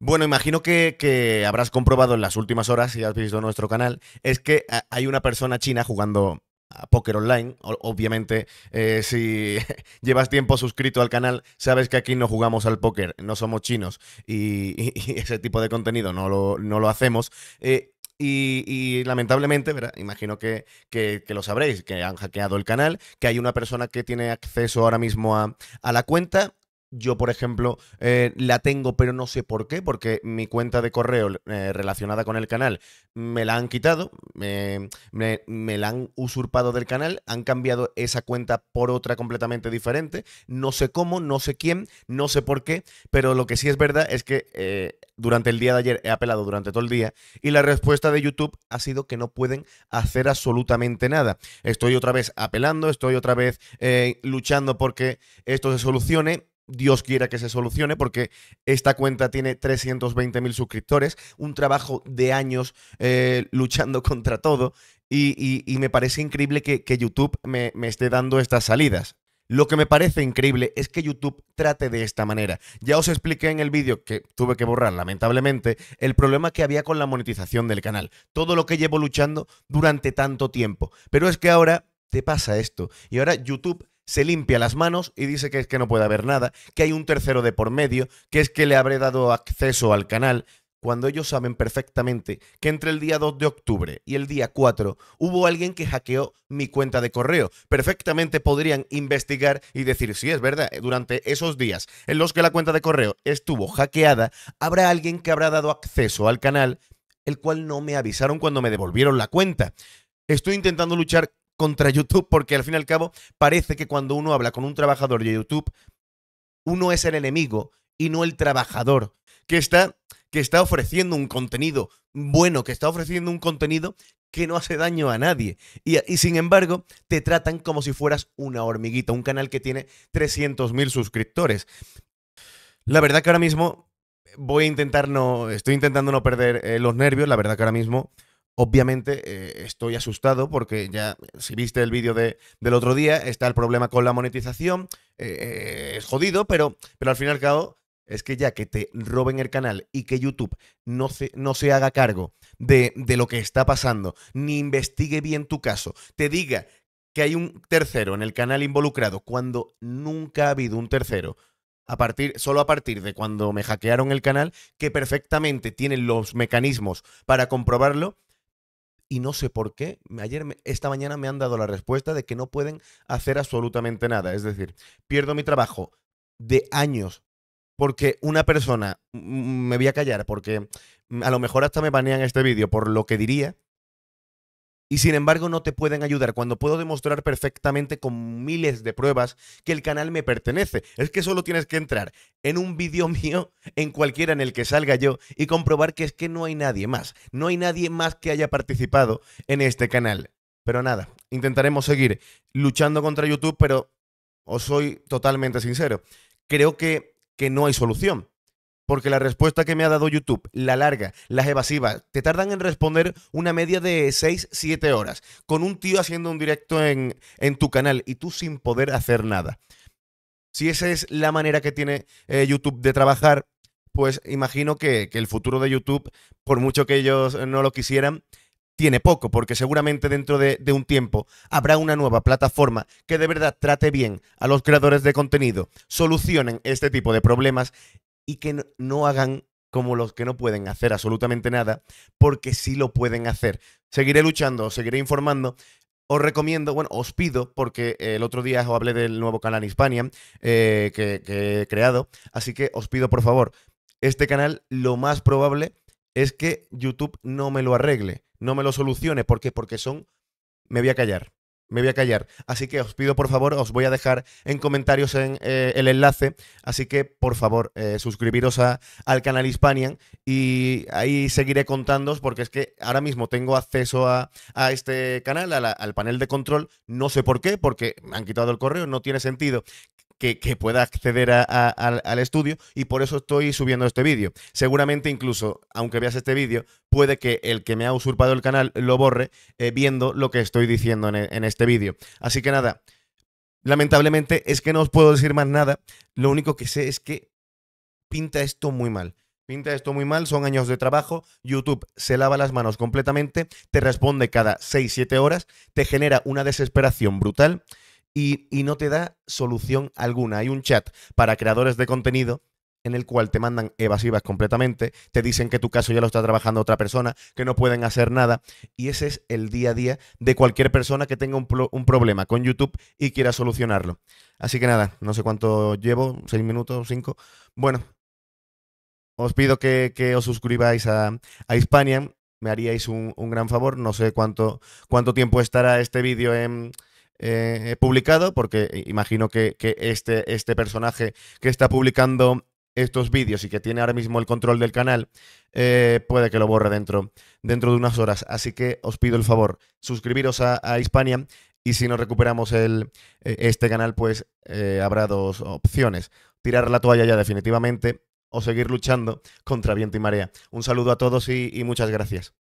Bueno, imagino que, habrás comprobado en las últimas horas, si has visto nuestro canal, es que ah, hay una persona china jugando a póker online. obviamente, eh, si llevas tiempo suscrito al canal, sabes que aquí no jugamos al póker, no somos chinos y, ese tipo de contenido no lo, hacemos. Eh, y, lamentablemente, ¿verdad? imagino que, lo sabréis, que han hackeado el canal, que hay una persona que tiene acceso ahora mismo a la cuenta yo, por ejemplo, eh, la tengo, pero no sé por qué, porque mi cuenta de correo eh, relacionada con el canal me la han quitado, me, la han usurpado del canal, han cambiado esa cuenta por otra completamente diferente. No sé cómo, no sé quién, no sé por qué, pero lo que sí es verdad es que eh, durante el día de ayer he apelado durante todo el día y la respuesta de YouTube ha sido que no pueden hacer absolutamente nada. Estoy otra vez apelando, estoy otra vez luchando porque esto se solucione Dios quiera que se solucione, porque esta cuenta tiene 320.000 suscriptores, un trabajo de años eh, luchando contra todo, y, me parece increíble que, YouTube me, me esté dando estas salidas. Lo que me parece increíble es que YouTube trate de esta manera. Ya os expliqué en el vídeo, que tuve que borrar lamentablemente, el problema que había con la monetización del canal. Todo lo que llevo luchando durante tanto tiempo. Pero es que ahora te pasa esto. Y ahora YouTube se limpia las manos y dice que es que no puede haber nada, que hay un tercero de por medio, que es que le habré dado acceso al canal, cuando ellos saben perfectamente que entre el día 2 de octubre y el día 4 hubo alguien que hackeó mi cuenta de correo. Perfectamente podrían investigar y decir, si es verdad, eh, durante esos días en los que la cuenta de correo estuvo hackeada, habrá alguien que habrá dado acceso al canal, el cual no me avisaron cuando me devolvieron la cuenta. Estoy intentando luchar contra YouTube, porque al fin y al cabo parece que cuando uno habla con un trabajador de YouTube, uno es el enemigo y no el trabajador, que está, que está ofreciendo un contenido bueno, que está ofreciendo un contenido que no hace daño a nadie. Y, sin embargo, te tratan como si fueras una hormiguita, un canal que tiene 300.000 suscriptores. La verdad que ahora mismo voy a intentar no, estoy intentando no perder eh, los nervios, la verdad que ahora mismo Obviamente eh, estoy asustado porque ya, si viste el vídeo del otro día, está el problema con la monetización, eh, eh, es jodido, pero, pero al fin y al cabo es que ya que te roben el canal y que YouTube no se, no se haga cargo de, de lo que está pasando, ni investigue bien tu caso, te diga que hay un tercero en el canal involucrado cuando nunca ha habido un tercero, a partir, solo a partir de cuando me hackearon el canal, que perfectamente tienen los mecanismos para comprobarlo, y no sé por qué. Ayer, esta mañana me han dado la respuesta de que no pueden hacer absolutamente nada. Es decir, pierdo mi trabajo de años porque una persona, mm, mm, me voy a callar, porque mm, a lo mejor hasta me banean este vídeo por lo que diría, y sin embargo no te pueden ayudar cuando puedo demostrar perfectamente con miles de pruebas que el canal me pertenece. Es que solo tienes que entrar en un vídeo mío, en cualquiera en el que salga yo, y comprobar que es que no hay nadie más. No hay nadie más que haya participado en este canal. Pero nada, intentaremos seguir luchando contra YouTube, pero os soy totalmente sincero. Creo que, que no hay solución porque la respuesta que me ha dado YouTube, la larga, las evasivas, te tardan en responder una media de 6, 7 horas, con un tío haciendo un directo en, en tu canal y tú sin poder hacer nada. Si esa es la manera que tiene eh, YouTube de trabajar, pues imagino que, el futuro de YouTube, por mucho que ellos no lo quisieran, tiene poco, porque seguramente dentro de, de, un tiempo habrá una nueva plataforma que de verdad trate bien a los creadores de contenido, solucionen este tipo de problemas y que no hagan como los que no pueden hacer absolutamente nada, porque sí lo pueden hacer. Seguiré luchando, os seguiré informando. Os recomiendo, bueno, os pido, porque el otro día os hablé del nuevo canal Hispania eh, que, que he creado, así que os pido por favor, este canal lo más probable es que YouTube no me lo arregle, no me lo solucione. ¿Por qué? Porque son, me voy a callar, me voy a callar. Así que os pido por favor, os voy a dejar en comentarios en, eh, el enlace. Así que por favor, eh, suscribiros al canal Hispanian y ahí seguiré contándoos porque es que ahora mismo tengo acceso a, este canal, al panel de control. No sé por qué, porque me han quitado el correo, no tiene sentido que, pueda acceder a, al estudio y por eso estoy subiendo este vídeo. Seguramente incluso, aunque veas este vídeo, puede que el que me ha usurpado el canal lo borre eh, viendo lo que estoy diciendo en, en este vídeo. Así que nada, lamentablemente es que no os puedo decir más nada. Lo único que sé es que pinta esto muy mal. Pinta esto muy mal, son años de trabajo, YouTube se lava las manos completamente, te responde cada 6-7 horas, te genera una desesperación brutal y, no te da solución alguna. Hay un chat para creadores de contenido en el cual te mandan evasivas completamente, te dicen que tu caso ya lo está trabajando otra persona, que no pueden hacer nada. Y ese es el día a día de cualquier persona que tenga un, problema con YouTube y quiera solucionarlo. Así que nada, no sé cuánto llevo, seis minutos, cinco. Bueno, os pido que, os suscribáis a, Hispania, me haríais un, un, gran favor. No sé cuánto, cuánto tiempo estará este vídeo en He eh, publicado, porque imagino que, este, este personaje que está publicando estos vídeos y que tiene ahora mismo el control del canal, eh, puede que lo borre dentro, dentro de unas horas. Así que os pido el favor, suscribiros a, Hispania y si no recuperamos el, eh, este canal, pues habrá dos opciones. Tirar la toalla ya definitivamente o seguir luchando contra viento y marea. Un saludo a todos y muchas gracias.